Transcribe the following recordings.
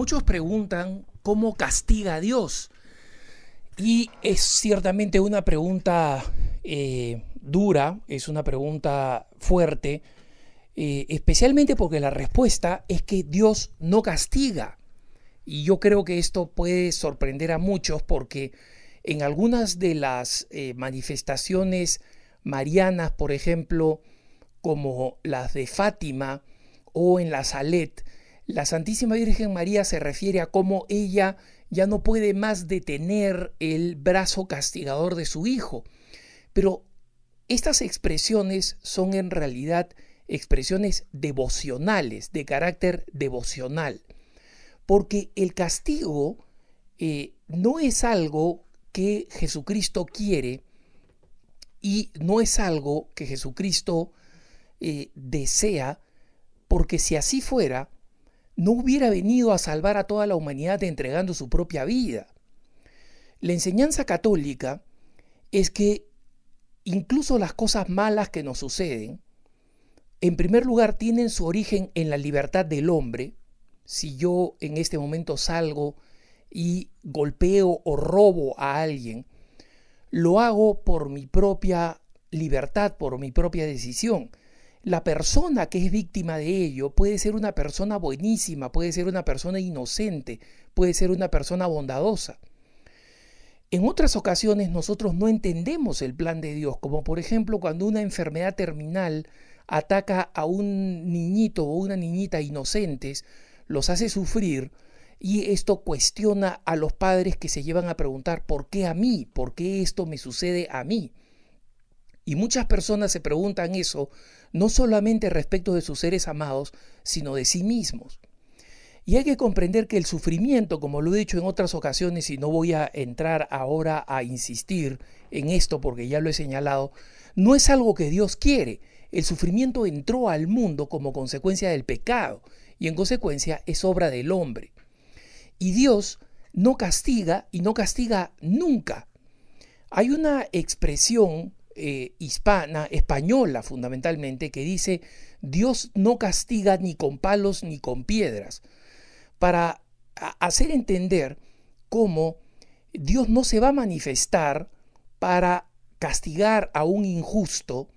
Muchos preguntan cómo castiga a Dios. Y es ciertamente una pregunta eh, dura, es una pregunta fuerte, eh, especialmente porque la respuesta es que Dios no castiga. Y yo creo que esto puede sorprender a muchos porque en algunas de las eh, manifestaciones marianas, por ejemplo, como las de Fátima o en la Salet, la Santísima Virgen María se refiere a cómo ella ya no puede más detener el brazo castigador de su hijo. Pero estas expresiones son en realidad expresiones devocionales, de carácter devocional, porque el castigo eh, no es algo que Jesucristo quiere y no es algo que Jesucristo eh, desea, porque si así fuera, no hubiera venido a salvar a toda la humanidad entregando su propia vida. La enseñanza católica es que incluso las cosas malas que nos suceden, en primer lugar, tienen su origen en la libertad del hombre. Si yo en este momento salgo y golpeo o robo a alguien, lo hago por mi propia libertad, por mi propia decisión la persona que es víctima de ello puede ser una persona buenísima, puede ser una persona inocente, puede ser una persona bondadosa. En otras ocasiones nosotros no entendemos el plan de Dios, como por ejemplo cuando una enfermedad terminal ataca a un niñito o una niñita inocentes, los hace sufrir y esto cuestiona a los padres que se llevan a preguntar, ¿por qué a mí? ¿Por qué esto me sucede a mí? Y muchas personas se preguntan eso, no solamente respecto de sus seres amados, sino de sí mismos. Y hay que comprender que el sufrimiento, como lo he dicho en otras ocasiones, y no voy a entrar ahora a insistir en esto porque ya lo he señalado, no es algo que Dios quiere. El sufrimiento entró al mundo como consecuencia del pecado y en consecuencia es obra del hombre. Y Dios no castiga y no castiga nunca. Hay una expresión eh, hispana, española fundamentalmente, que dice, Dios no castiga ni con palos ni con piedras, para hacer entender cómo Dios no se va a manifestar para castigar a un injusto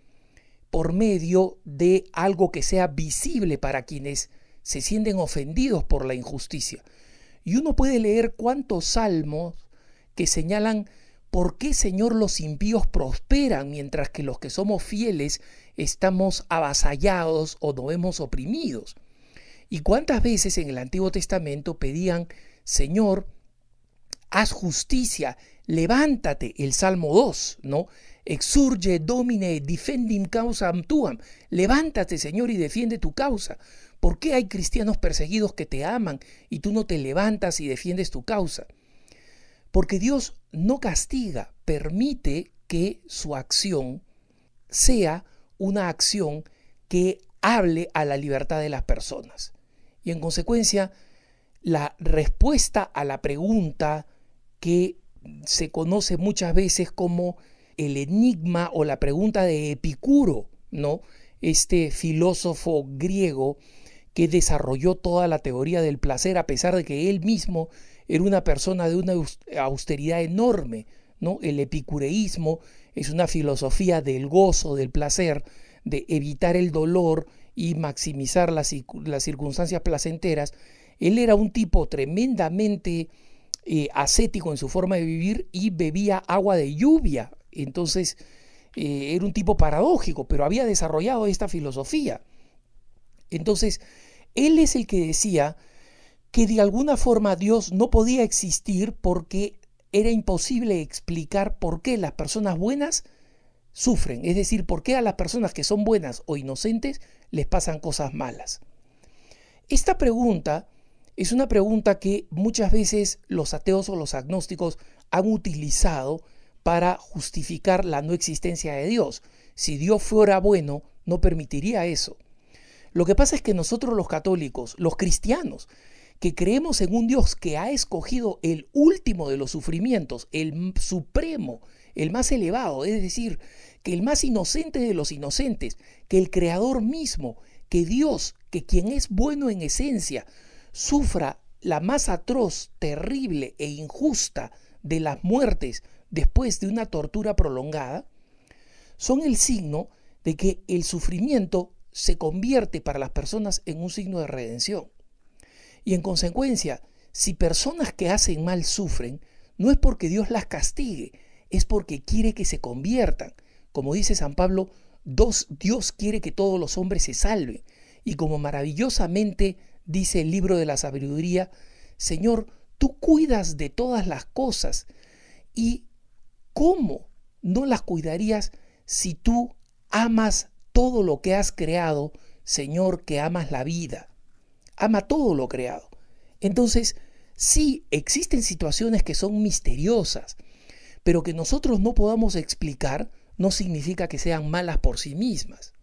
por medio de algo que sea visible para quienes se sienten ofendidos por la injusticia. Y uno puede leer cuántos salmos que señalan ¿Por qué, Señor, los impíos prosperan mientras que los que somos fieles estamos avasallados o nos vemos oprimidos? ¿Y cuántas veces en el Antiguo Testamento pedían, Señor, haz justicia, levántate, el Salmo 2, ¿no? Exurge domine defendim causa tuam. Levántate, Señor, y defiende tu causa. ¿Por qué hay cristianos perseguidos que te aman y tú no te levantas y defiendes tu causa? Porque Dios no castiga, permite que su acción sea una acción que hable a la libertad de las personas. Y en consecuencia, la respuesta a la pregunta que se conoce muchas veces como el enigma o la pregunta de Epicuro, ¿no? Este filósofo griego que desarrolló toda la teoría del placer a pesar de que él mismo era una persona de una austeridad enorme. ¿no? El epicureísmo es una filosofía del gozo, del placer, de evitar el dolor y maximizar las, circunstancias placenteras. Él era un tipo tremendamente eh, ascético en su forma de vivir y bebía agua de lluvia. Entonces, eh, era un tipo paradójico, pero había desarrollado esta filosofía. Entonces, él es el que decía que de alguna forma Dios no podía existir porque era imposible explicar por qué las personas buenas sufren, es decir, por qué a las personas que son buenas o inocentes les pasan cosas malas. Esta pregunta es una pregunta que muchas veces los ateos o los agnósticos han utilizado para justificar la no existencia de Dios. Si Dios fuera bueno, no permitiría eso. Lo que pasa es que nosotros los católicos, los cristianos, que creemos en un Dios que ha escogido el último de los sufrimientos, el supremo, el más elevado, es decir, que el más inocente de los inocentes, que el Creador mismo, que Dios, que quien es bueno en esencia, sufra la más atroz, terrible e injusta de las muertes después de una tortura prolongada, son el signo de que el sufrimiento se convierte para las personas en un signo de redención. Y en consecuencia, si personas que hacen mal sufren, no es porque Dios las castigue, es porque quiere que se conviertan. Como dice San Pablo, Dios quiere que todos los hombres se salven. Y como maravillosamente dice el libro de la sabiduría, Señor, tú cuidas de todas las cosas. ¿Y cómo no las cuidarías si tú amas todo lo que has creado, Señor, que amas la vida? ama todo lo creado. Entonces, si existen situaciones que son misteriosas, pero que nosotros no podamos explicar no significa que sean malas por sí mismas.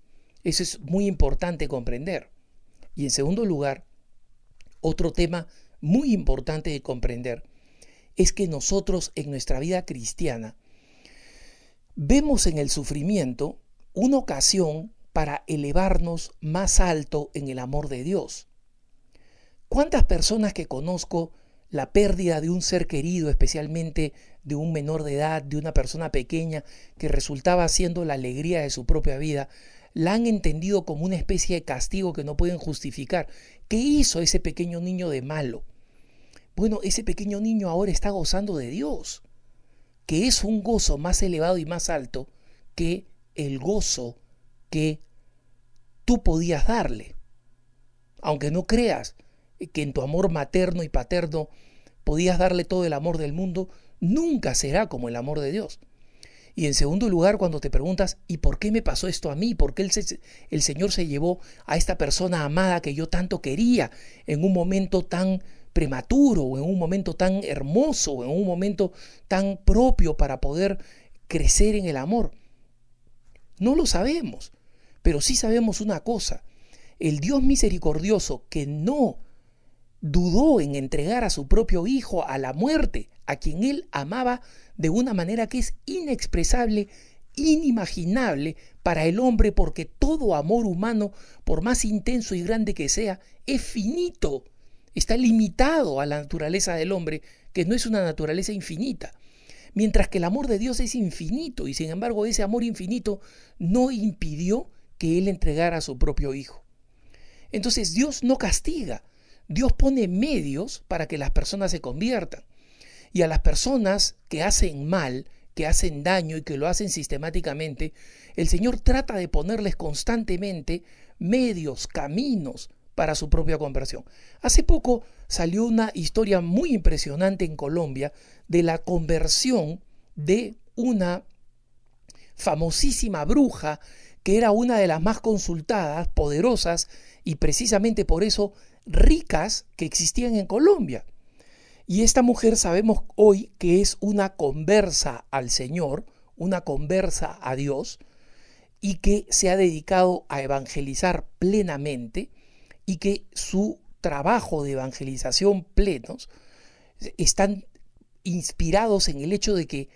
Eso es muy importante comprender. Y en segundo lugar, otro tema muy importante de comprender es que nosotros en nuestra vida cristiana vemos en el sufrimiento una ocasión para elevarnos más alto en el amor de Dios. ¿Cuántas personas que conozco la pérdida de un ser querido, especialmente de un menor de edad, de una persona pequeña, que resultaba siendo la alegría de su propia vida, la han entendido como una especie de castigo que no pueden justificar. ¿Qué hizo ese pequeño niño de malo? Bueno, ese pequeño niño ahora está gozando de Dios, que es un gozo más elevado y más alto que el gozo que tú podías darle. Aunque no creas, que en tu amor materno y paterno podías darle todo el amor del mundo, nunca será como el amor de Dios. Y en segundo lugar, cuando te preguntas, ¿y por qué me pasó esto a mí? ¿Por qué el, Señor se llevó a esta persona amada que yo tanto quería en un momento tan prematuro o en un momento tan hermoso o en un momento tan propio para poder crecer en el amor? No lo sabemos, pero sí sabemos una cosa. El Dios misericordioso que no dudó en entregar a su propio hijo a la muerte, a quien él amaba de una manera que es inexpresable, inimaginable para el hombre, porque todo amor humano, por más intenso y grande que sea, es finito, está limitado a la naturaleza del hombre, que no es una naturaleza infinita. Mientras que el amor de Dios es infinito y sin embargo ese amor infinito no impidió que él entregara a su propio hijo. Entonces Dios no castiga, Dios pone medios para que las personas se conviertan. Y a las personas que hacen mal, que hacen daño y que lo hacen sistemáticamente, el Señor trata de ponerles constantemente medios, caminos para su propia conversión. Hace poco salió una historia muy impresionante en Colombia de la conversión de una famosísima bruja que era una de las más consultadas, poderosas y precisamente por eso ricas que existían en Colombia. Y esta mujer sabemos hoy que es una conversa al Señor, una conversa a Dios, y que se ha dedicado a evangelizar plenamente y que su trabajo de evangelización plenos están inspirados en el hecho de que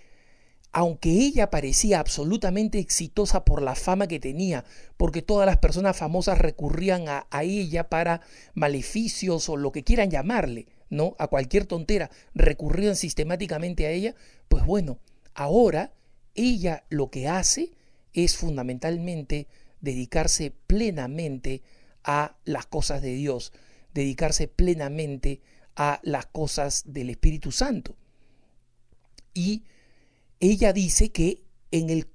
aunque ella parecía absolutamente exitosa por la fama que tenía, porque todas las personas famosas recurrían a, ella para maleficios o lo que quieran llamarle, ¿no? A cualquier tontera, recurrían sistemáticamente a ella, pues bueno, ahora ella lo que hace es fundamentalmente dedicarse plenamente a las cosas de Dios, dedicarse plenamente a las cosas del Espíritu Santo. Y ella dice que en el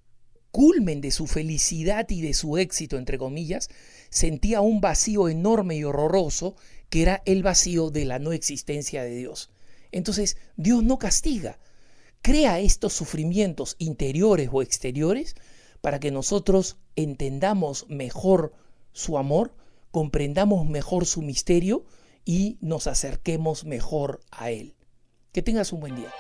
culmen de su felicidad y de su éxito, entre comillas, sentía un vacío enorme y horroroso que era el vacío de la no existencia de Dios. Entonces, Dios no castiga, crea estos sufrimientos interiores o exteriores para que nosotros entendamos mejor su amor, comprendamos mejor su misterio y nos acerquemos mejor a Él. Que tengas un buen día.